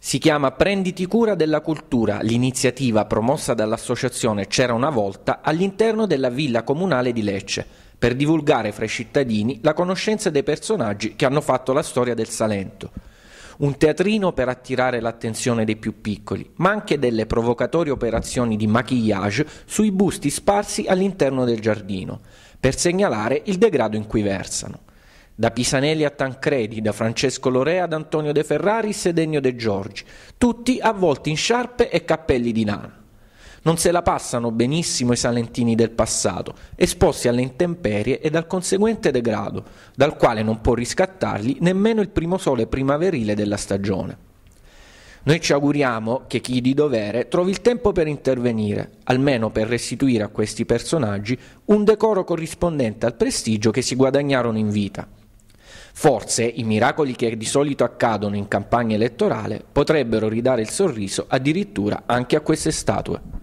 Si chiama Prenditi cura della cultura, l'iniziativa promossa dall'associazione C'era una volta all'interno della villa comunale di Lecce, per divulgare fra i cittadini la conoscenza dei personaggi che hanno fatto la storia del Salento. Un teatrino per attirare l'attenzione dei più piccoli, ma anche delle provocatorie operazioni di maquillage sui busti sparsi all'interno del giardino, per segnalare il degrado in cui versano da Pisanelli a Tancredi, da Francesco Lorea ad Antonio De Ferraris ed Ennio De Giorgi, tutti avvolti in sciarpe e cappelli di nana. Non se la passano benissimo i salentini del passato, esposti alle intemperie e dal conseguente degrado, dal quale non può riscattarli nemmeno il primo sole primaverile della stagione. Noi ci auguriamo che chi di dovere trovi il tempo per intervenire, almeno per restituire a questi personaggi un decoro corrispondente al prestigio che si guadagnarono in vita Forse i miracoli che di solito accadono in campagna elettorale potrebbero ridare il sorriso addirittura anche a queste statue.